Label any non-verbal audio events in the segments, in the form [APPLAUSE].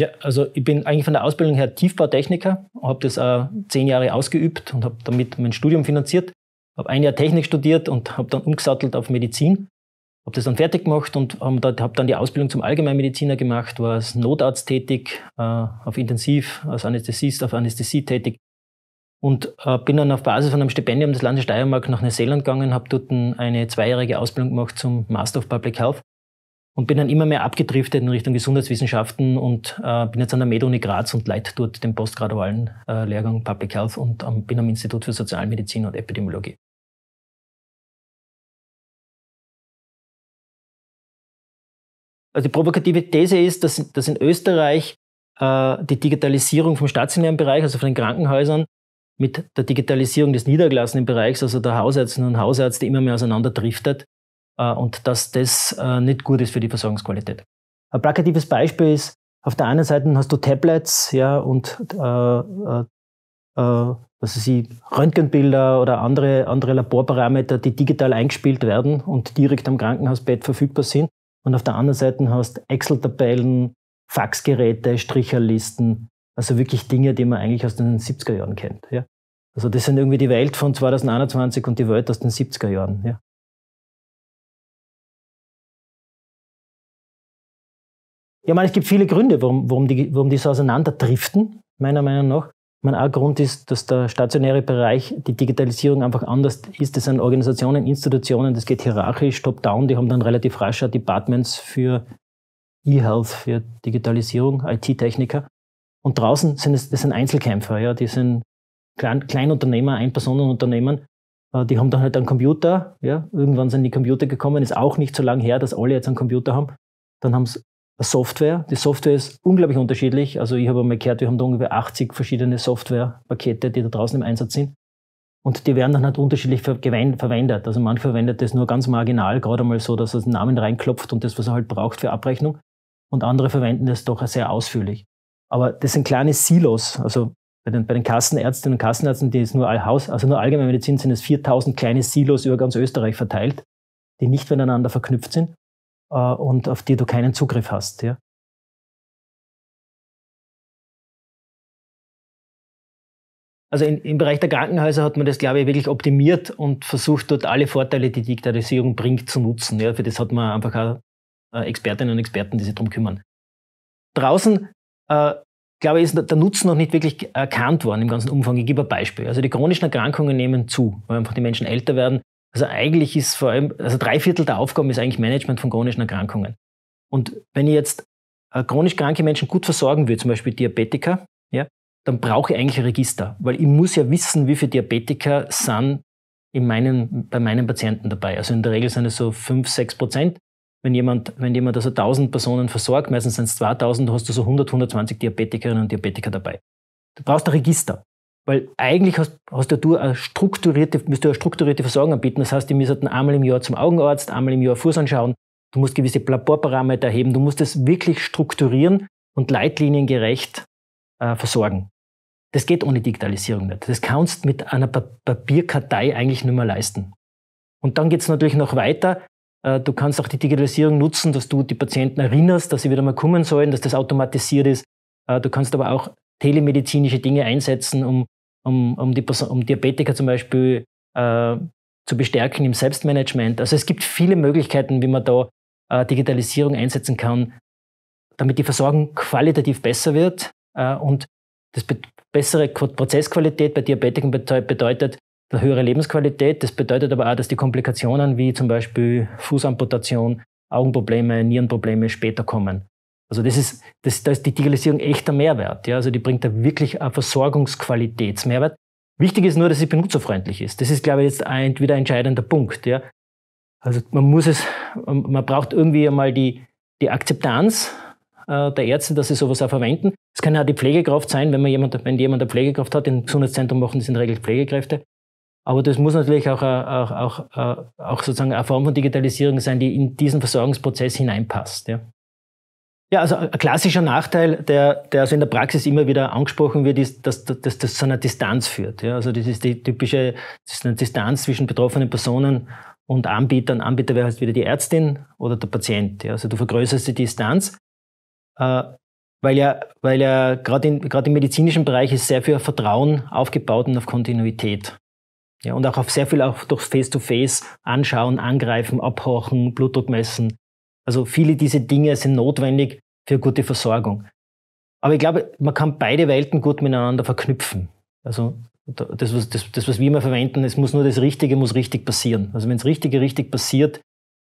Ja, also ich bin eigentlich von der Ausbildung her Tiefbautechniker, habe das auch zehn Jahre ausgeübt und habe damit mein Studium finanziert. Habe ein Jahr Technik studiert und habe dann umgesattelt auf Medizin. Habe das dann fertig gemacht und habe dann die Ausbildung zum Allgemeinmediziner gemacht, war als Notarzt tätig, äh, auf Intensiv, als Anästhesist auf Anästhesie tätig und äh, bin dann auf Basis von einem Stipendium des Landes Steiermark nach Neuseeland gegangen, habe dort eine zweijährige Ausbildung gemacht zum Master of Public Health und bin dann immer mehr abgedriftet in Richtung Gesundheitswissenschaften und äh, bin jetzt an der MedUni Graz und leite dort den postgradualen äh, Lehrgang Public Health und ähm, bin am Institut für Sozialmedizin und Epidemiologie. Also die provokative These ist, dass, dass in Österreich äh, die Digitalisierung vom stationären Bereich, also von den Krankenhäusern, mit der Digitalisierung des niedergelassenen Bereichs, also der Hausärztinnen und Hausärzte, immer mehr auseinanderdriftet äh, und dass das äh, nicht gut ist für die Versorgungsqualität. Ein plakatives Beispiel ist, auf der einen Seite hast du Tablets ja, und äh, äh, äh was ich, Röntgenbilder oder andere, andere Laborparameter, die digital eingespielt werden und direkt am Krankenhausbett verfügbar sind. Und auf der anderen Seite hast Excel-Tabellen, Faxgeräte, Stricherlisten, also wirklich Dinge, die man eigentlich aus den 70er Jahren kennt. Ja? Also das sind irgendwie die Welt von 2021 und die Welt aus den 70er Jahren. Ja? Ja, man, es gibt viele Gründe, warum, warum, die, warum die so auseinanderdriften, meiner Meinung nach. Mein ein Grund ist, dass der stationäre Bereich, die Digitalisierung einfach anders ist. Das sind Organisationen, Institutionen, das geht hierarchisch, top-down. Die haben dann relativ rascher Departments für E-Health, für Digitalisierung, IT-Techniker. Und draußen sind es, das sind Einzelkämpfer, ja, die sind Klein, Kleinunternehmer, Einpersonenunternehmen. Äh, die haben dann halt einen Computer, ja. Irgendwann sind die Computer gekommen, ist auch nicht so lange her, dass alle jetzt einen Computer haben. Dann haben sie Software. Die Software ist unglaublich unterschiedlich. Also ich habe einmal gehört, wir haben da ungefähr 80 verschiedene Softwarepakete, die da draußen im Einsatz sind. Und die werden dann halt unterschiedlich verwendet. Also man verwendet das nur ganz marginal, gerade einmal so, dass er den Namen reinklopft und das, was er halt braucht für Abrechnung. Und andere verwenden das doch sehr ausführlich. Aber das sind kleine Silos. Also bei den, bei den Kassenärztinnen und Kassenärzten, die es nur Allhaus, also nur Allgemeinmedizin sind es 4000 kleine Silos über ganz Österreich verteilt, die nicht miteinander verknüpft sind. Äh, und auf die du keinen Zugriff hast. Ja? Also in, im Bereich der Krankenhäuser hat man das, glaube ich, wirklich optimiert und versucht, dort alle Vorteile, die Digitalisierung bringt, zu nutzen. Ja? Für das hat man einfach auch äh, Expertinnen und Experten, die sich darum kümmern. Draußen, äh, glaube ich, ist der Nutzen noch nicht wirklich erkannt worden im ganzen Umfang. Ich gebe ein Beispiel. Also die chronischen Erkrankungen nehmen zu, weil einfach die Menschen älter werden also eigentlich ist vor allem, also drei Viertel der Aufgaben ist eigentlich Management von chronischen Erkrankungen. Und wenn ich jetzt äh, chronisch kranke Menschen gut versorgen will, zum Beispiel Diabetiker, ja, dann brauche ich eigentlich ein Register, weil ich muss ja wissen, wie viele Diabetiker sind in meinen, bei meinen Patienten dabei. Also in der Regel sind es so 5, 6 Prozent. Wenn jemand, wenn jemand also 1000 Personen versorgt, meistens sind es 2000, hast du so 100, 120 Diabetikerinnen und Diabetiker dabei. Du brauchst ein Register. Weil eigentlich hast, hast du eine strukturierte, müsst du eine strukturierte Versorgung anbieten. Das heißt, die müssen einmal im Jahr zum Augenarzt, einmal im Jahr Fuß anschauen. Du musst gewisse Laborparameter erheben. Du musst das wirklich strukturieren und leitliniengerecht äh, versorgen. Das geht ohne Digitalisierung nicht. Das kannst du mit einer Papierkartei eigentlich nicht mehr leisten. Und dann geht es natürlich noch weiter. Äh, du kannst auch die Digitalisierung nutzen, dass du die Patienten erinnerst, dass sie wieder mal kommen sollen, dass das automatisiert ist. Äh, du kannst aber auch telemedizinische Dinge einsetzen, um, um, um, die Person, um Diabetiker zum Beispiel äh, zu bestärken im Selbstmanagement. Also es gibt viele Möglichkeiten, wie man da äh, Digitalisierung einsetzen kann, damit die Versorgung qualitativ besser wird. Äh, und das bessere Prozessqualität bei Diabetikern bedeutet eine höhere Lebensqualität. Das bedeutet aber auch, dass die Komplikationen wie zum Beispiel Fußamputation, Augenprobleme, Nierenprobleme später kommen. Also das ist, das, da ist die Digitalisierung echter Mehrwert. Ja? Also die bringt da wirklich einen Versorgungsqualitätsmehrwert. Wichtig ist nur, dass sie benutzerfreundlich ist. Das ist, glaube ich, jetzt ein, wieder ein entscheidender Punkt. Ja? Also man muss es, man braucht irgendwie einmal die, die Akzeptanz äh, der Ärzte, dass sie sowas auch verwenden. Es kann ja die Pflegekraft sein, wenn, man jemand, wenn jemand eine Pflegekraft hat, im Gesundheitszentrum machen das in der Regel Pflegekräfte. Aber das muss natürlich auch, äh, auch, auch, äh, auch sozusagen eine Form von Digitalisierung sein, die in diesen Versorgungsprozess hineinpasst. Ja. Ja, also ein äh, klassischer Nachteil, der, der also in der Praxis immer wieder angesprochen wird, ist, dass, dass das zu einer Distanz führt. Ja, also das ist die typische das ist eine Distanz zwischen betroffenen Personen und Anbietern. Anbieter wäre halt wieder die Ärztin oder der Patient. Ja, also du vergrößerst die Distanz, äh, weil ja, weil ja gerade in, gerade im medizinischen Bereich ist sehr viel auf Vertrauen aufgebaut und auf Kontinuität. Ja, und auch auf sehr viel auch durch Face-to-Face -face anschauen, angreifen, abhorchen, Blutdruck messen. Also viele dieser Dinge sind notwendig für gute Versorgung. Aber ich glaube, man kann beide Welten gut miteinander verknüpfen. Also das, was, das, das, was wir immer verwenden, es muss nur das Richtige, muss richtig passieren. Also wenn das Richtige richtig passiert,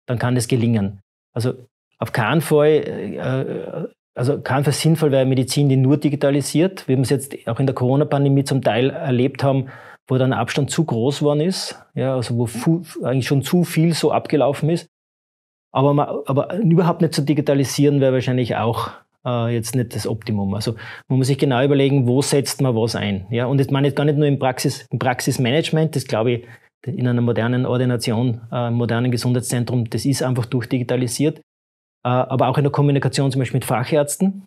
dann kann das gelingen. Also auf keinen Fall, äh, also kein Fall sinnvoll wäre Medizin, die nur digitalisiert. Wir haben es jetzt auch in der Corona-Pandemie zum Teil erlebt haben, wo dann Abstand zu groß geworden ist, ja, also wo viel, eigentlich schon zu viel so abgelaufen ist aber, man, aber überhaupt nicht zu digitalisieren wäre wahrscheinlich auch äh, jetzt nicht das Optimum. Also man muss sich genau überlegen, wo setzt man was ein. Ja? Und das meine ich gar nicht nur im, Praxis, im Praxismanagement, das glaube ich in einer modernen Ordination, äh, modernen Gesundheitszentrum, das ist einfach durchdigitalisiert. Äh, aber auch in der Kommunikation zum Beispiel mit Fachärzten.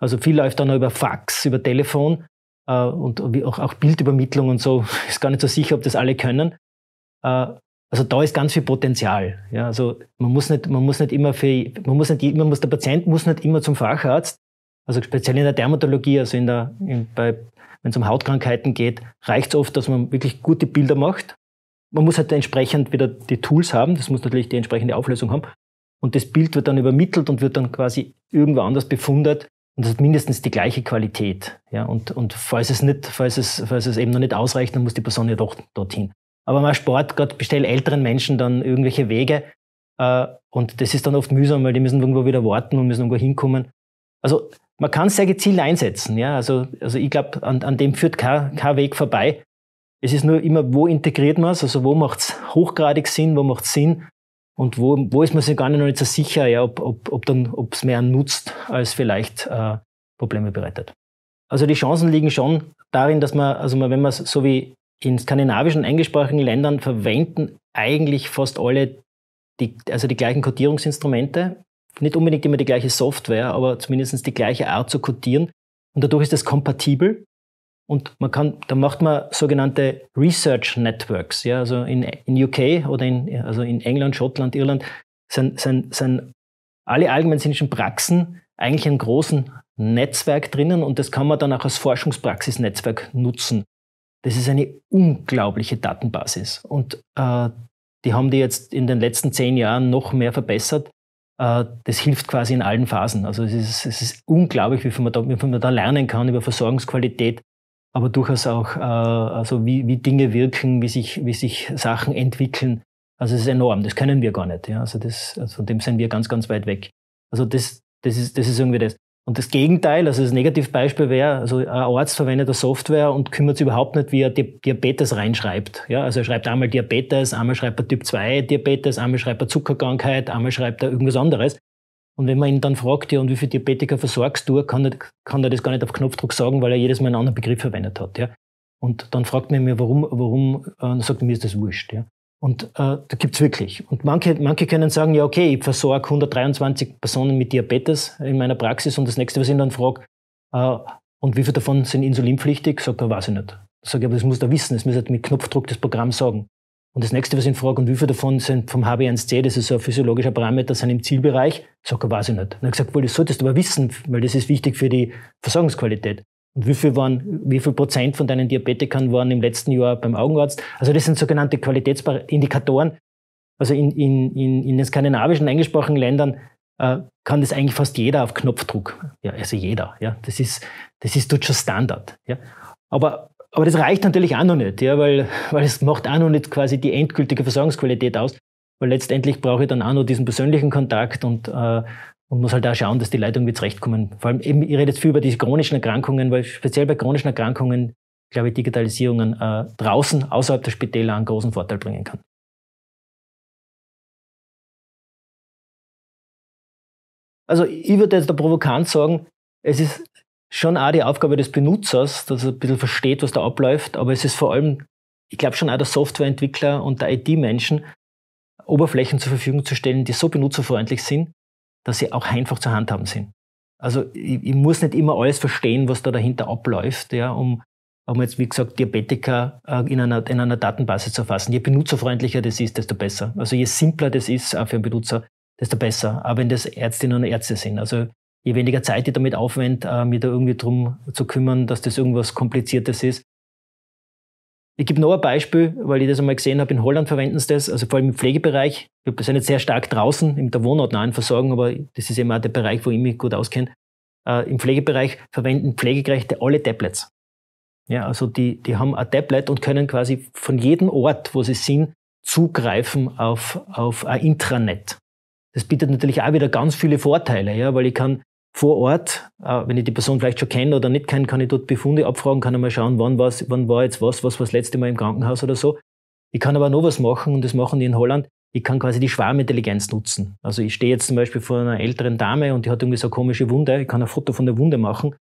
Also viel läuft dann über Fax, über Telefon äh, und auch, auch Bildübermittlung und so. [LAUGHS] Ist gar nicht so sicher, ob das alle können. Äh, also da ist ganz viel Potenzial. Ja, also man muss nicht, man muss nicht immer für, man muss nicht, man muss, der Patient muss nicht immer zum Facharzt. Also speziell in der Dermatologie, also in der, in, bei, wenn es um Hautkrankheiten geht, reicht es oft, dass man wirklich gute Bilder macht. Man muss halt entsprechend wieder die Tools haben. Das muss natürlich die entsprechende Auflösung haben. Und das Bild wird dann übermittelt und wird dann quasi irgendwo anders befundet. Und das hat mindestens die gleiche Qualität. Ja, und, und falls es nicht, falls es, falls es eben noch nicht ausreicht, dann muss die Person ja doch dorthin aber mal Sport, Gott, bestell älteren Menschen dann irgendwelche Wege. Äh, und das ist dann oft mühsam, weil die müssen irgendwo wieder warten und müssen irgendwo hinkommen. Also man kann es sehr gezielt einsetzen. Ja? Also, also ich glaube, an, an dem führt kein, kein Weg vorbei. Es ist nur immer, wo integriert man es, also wo macht es hochgradig Sinn, wo macht es Sinn und wo, wo ist man sich gar nicht so sicher, ja, ob es ob, ob dann, ob's mehr nutzt, als vielleicht äh, Probleme bereitet. Also die Chancen liegen schon darin, dass man, also man, wenn man so wie in skandinavischen eingesprachigen Ländern verwenden eigentlich fast alle die, also die gleichen Codierungsinstrumente. Nicht unbedingt immer die gleiche Software, aber zumindest die gleiche Art zu codieren. Und dadurch ist das kompatibel. Und man kann, da macht man sogenannte Research Networks. Ja, also in, in UK oder in, also in England, Schottland, Irland sind, sind, sind alle allgemedizinischen Praxen eigentlich in großen Netzwerk drinnen und das kann man dann auch als Forschungspraxisnetzwerk nutzen. Das ist eine unglaubliche Datenbasis. Und äh, die haben die jetzt in den letzten zehn Jahren noch mehr verbessert. Äh, das hilft quasi in allen Phasen. Also es ist, es ist unglaublich, wie viel, man da, wie viel man da lernen kann über Versorgungsqualität, aber durchaus auch, äh, also wie, wie Dinge wirken, wie sich, wie sich Sachen entwickeln. Also es ist enorm, das können wir gar nicht. Ja? Also, das, also von dem sind wir ganz, ganz weit weg. Also das, das, ist, das ist irgendwie das. Und das Gegenteil, also das Negativbeispiel wäre, also ein Arzt verwendet eine Software und kümmert sich überhaupt nicht, wie er Diabetes reinschreibt. Ja, also er schreibt einmal Diabetes, einmal schreibt er Typ 2 Diabetes, einmal schreibt er Zuckerkrankheit, einmal schreibt er irgendwas anderes. Und wenn man ihn dann fragt, ja, und wie viele Diabetiker versorgst du, kann er, kann er das gar nicht auf Knopfdruck sagen, weil er jedes Mal einen anderen Begriff verwendet hat. Ja. Und dann fragt man ihn, warum, warum, äh, sagt er, mir ist das wurscht. Ja. Und äh, da gibt's wirklich. Und manche, manche können sagen, ja, okay, ich versorge 123 Personen mit Diabetes in meiner Praxis und das nächste, was ich dann frage, äh, und wie viele davon sind insulinpflichtig, sagt er, weiß ich nicht. Ich sage, aber das muss er wissen, das muss er mit Knopfdruck das Programm sagen. Und das nächste, was ich frage, und wie viele davon sind vom HB1C, das ist so ein physiologischer Parameter, sind im Zielbereich, sagt er, weiß ich nicht. Und er hat gesagt, wohl, das solltest du aber wissen, weil das ist wichtig für die Versorgungsqualität. Und wie viel, waren, wie viel Prozent von deinen Diabetikern waren im letzten Jahr beim Augenarzt? Also das sind sogenannte Qualitätsindikatoren. Also in, in, in, in den skandinavischen eingesprochenen Ländern äh, kann das eigentlich fast jeder auf Knopfdruck. Ja, also jeder. Ja. Das, ist, das ist dort schon Standard. Ja. Aber, aber das reicht natürlich auch noch nicht, ja, weil, weil es macht auch noch nicht quasi die endgültige Versorgungsqualität aus. Weil letztendlich brauche ich dann auch noch diesen persönlichen Kontakt und äh, und muss halt auch schauen, dass die Leute irgendwie zurechtkommen. Vor allem, eben, ich rede jetzt viel über die chronischen Erkrankungen, weil speziell bei chronischen Erkrankungen, glaube ich, Digitalisierung äh, draußen, außerhalb der Spitäler, einen großen Vorteil bringen kann. Also ich würde jetzt da provokant sagen, es ist schon auch die Aufgabe des Benutzers, dass er ein bisschen versteht, was da abläuft, aber es ist vor allem, ich glaube schon auch der Softwareentwickler und der IT-Menschen, Oberflächen zur Verfügung zu stellen, die so benutzerfreundlich sind, dass sie auch einfach zu handhaben sind. Also ich, ich muss nicht immer alles verstehen, was da dahinter abläuft, ja, um, um jetzt, wie gesagt, Diabetiker äh, in, einer, in einer Datenbasis zu erfassen. Je benutzerfreundlicher das ist, desto besser. Also je simpler das ist auch für einen Benutzer, desto besser. Aber wenn das Ärztinnen und Ärzte sind. Also je weniger Zeit ich damit aufwende, äh, mich da irgendwie drum zu kümmern, dass das irgendwas Kompliziertes ist, ich gebe noch ein Beispiel, weil ich das einmal gesehen habe. In Holland verwenden sie das, also vor allem im Pflegebereich. Wir sind jetzt sehr stark draußen in der wohnortnahen Versorgung, aber das ist eben auch der Bereich, wo ich mich gut auskenne. Äh, Im Pflegebereich verwenden Pflegekräfte alle Tablets. Ja, also die, die haben ein Tablet und können quasi von jedem Ort, wo sie sind, zugreifen auf, auf ein Intranet. Das bietet natürlich auch wieder ganz viele Vorteile, ja, weil ich kann vor Ort, äh, wenn ich die Person vielleicht schon kenne oder nicht kenne, kann ich dort Befunde abfragen, kann einmal schauen, wann, war's, wann war jetzt was, was war das letzte Mal im Krankenhaus oder so. Ich kann aber noch was machen und das machen die in Holland. Ich kann quasi die Schwarmintelligenz nutzen. Also ich stehe jetzt zum Beispiel vor einer älteren Dame und die hat irgendwie so eine komische Wunde. Ich kann ein Foto von der Wunde machen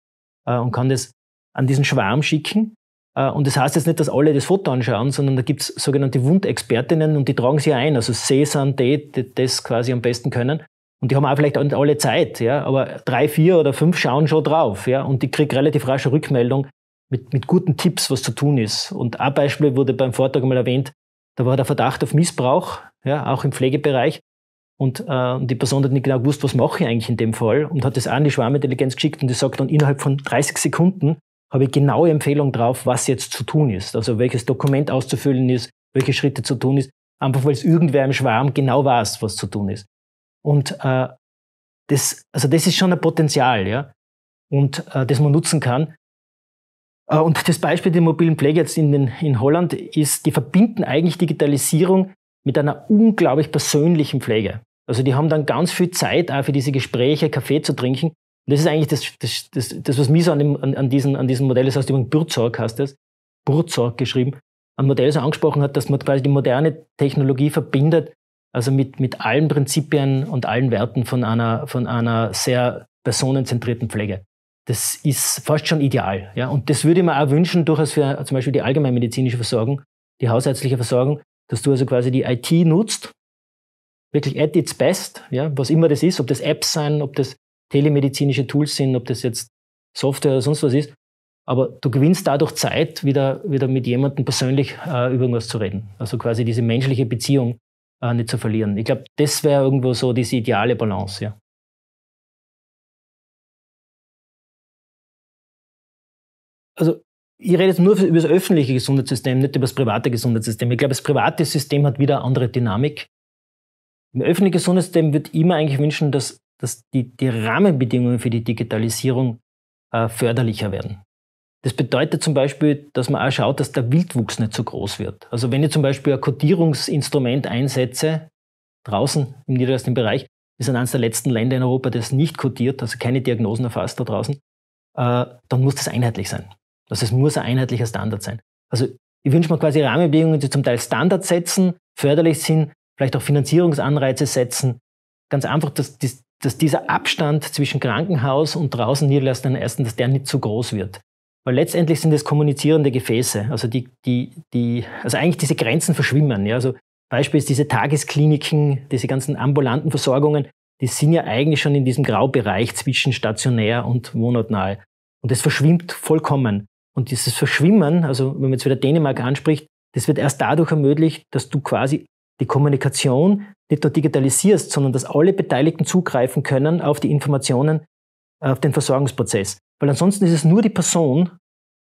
äh, und kann das an diesen Schwarm schicken. Äh, und das heißt jetzt nicht, dass alle das Foto anschauen, sondern da gibt es sogenannte Wundexpertinnen und die tragen sie ein. Also C sind die, die das quasi am besten können und die haben auch vielleicht nicht alle Zeit, ja, aber drei, vier oder fünf schauen schon drauf, ja, und die kriegen relativ rasche eine Rückmeldung mit, mit guten Tipps, was zu tun ist. Und ein Beispiel wurde beim Vortrag mal erwähnt, da war der Verdacht auf Missbrauch, ja, auch im Pflegebereich. Und äh, die Person hat nicht genau gewusst, was mache ich eigentlich in dem Fall und hat das an die Schwarmintelligenz geschickt und die sagt dann innerhalb von 30 Sekunden habe ich genaue Empfehlung drauf, was jetzt zu tun ist. Also welches Dokument auszufüllen ist, welche Schritte zu tun ist, einfach weil es irgendwer im Schwarm genau weiß, was zu tun ist. Und äh, das, also das ist schon ein Potenzial, ja, und äh, das man nutzen kann. Äh, und das Beispiel der mobilen Pflege jetzt in, den, in Holland ist, die verbinden eigentlich Digitalisierung mit einer unglaublich persönlichen Pflege. Also die haben dann ganz viel Zeit auch für diese Gespräche, Kaffee zu trinken. Und das ist eigentlich das, das, das, das was mir so an, dem, an, an, diesen, an diesem Modell, das heißt übrigens Burzorg heißt das, Burzorg geschrieben, ein Modell so angesprochen hat, dass man quasi die moderne Technologie verbindet also mit, mit allen Prinzipien und allen Werten von einer, von einer sehr personenzentrierten Pflege. Das ist fast schon ideal. Ja? Und das würde ich mir auch wünschen, durchaus für zum Beispiel die allgemeinmedizinische Versorgung, die hausärztliche Versorgung, dass du also quasi die IT nutzt, wirklich at its best, ja? was immer das ist, ob das Apps sein, ob das telemedizinische Tools sind, ob das jetzt Software oder sonst was ist. Aber du gewinnst dadurch Zeit, wieder, wieder mit jemandem persönlich äh, über irgendwas zu reden. Also quasi diese menschliche Beziehung äh, nicht zu verlieren. Ich glaube, das wäre irgendwo so diese ideale Balance, ja. Also ich rede jetzt nur über das öffentliche Gesundheitssystem, nicht über das private Gesundheitssystem. Ich glaube, das private System hat wieder eine andere Dynamik. Im öffentlichen Gesundheitssystem würde ich mir eigentlich wünschen, dass, dass die, die Rahmenbedingungen für die Digitalisierung äh, förderlicher werden. Das bedeutet zum Beispiel, dass man auch schaut, dass der Wildwuchs nicht so groß wird. Also wenn ich zum Beispiel ein Codierungsinstrument einsetze, draußen im niederländischen Bereich, wir sind eines der letzten Länder in Europa, das nicht codiert, also keine Diagnosen erfasst da draußen, äh, dann muss das einheitlich sein. Also es muss ein einheitlicher Standard sein. Also ich wünsche mir quasi Rahmenbedingungen, die zum Teil Standards setzen, förderlich sind, vielleicht auch Finanzierungsanreize setzen. Ganz einfach, dass, dass dieser Abstand zwischen Krankenhaus und draußen Niederlassung ersten, dass der nicht zu groß wird. Weil letztendlich sind es kommunizierende Gefäße. Also, die, die, die, also eigentlich diese Grenzen verschwimmen. Ja? Also Beispiel ist diese Tageskliniken, diese ganzen ambulanten Versorgungen, die sind ja eigentlich schon in diesem Graubereich zwischen stationär und monatnahe. Und das verschwimmt vollkommen. Und dieses Verschwimmen, also wenn man jetzt wieder Dänemark anspricht, das wird erst dadurch ermöglicht, dass du quasi die Kommunikation nicht nur digitalisierst, sondern dass alle Beteiligten zugreifen können auf die Informationen, auf den Versorgungsprozess. Weil ansonsten ist es nur die Person,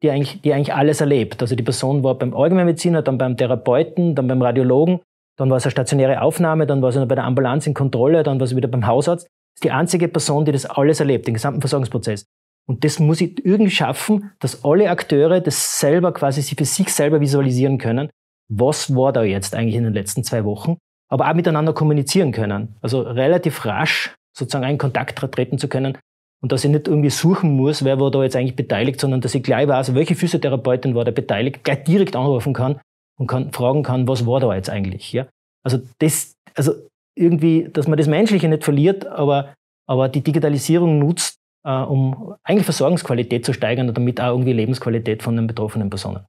die eigentlich, die eigentlich alles erlebt. Also die Person war beim Allgemeinmediziner, dann beim Therapeuten, dann beim Radiologen, dann war es eine stationäre Aufnahme, dann war es bei der Ambulanz in Kontrolle, dann war es wieder beim Hausarzt. Das ist die einzige Person, die das alles erlebt, den gesamten Versorgungsprozess. Und das muss ich irgendwie schaffen, dass alle Akteure das selber quasi für sich selber visualisieren können. Was war da jetzt eigentlich in den letzten zwei Wochen? Aber auch miteinander kommunizieren können. Also relativ rasch sozusagen einen Kontakt treten zu können, und dass ich nicht irgendwie suchen muss, wer war da jetzt eigentlich beteiligt, sondern dass ich gleich weiß, welche Physiotherapeutin war da beteiligt, gleich direkt anrufen kann und kann, fragen kann, was war da jetzt eigentlich. Ja? Also das, also irgendwie, dass man das Menschliche nicht verliert, aber, aber die Digitalisierung nutzt, äh, um eigentlich Versorgungsqualität zu steigern und damit auch irgendwie Lebensqualität von den betroffenen Personen.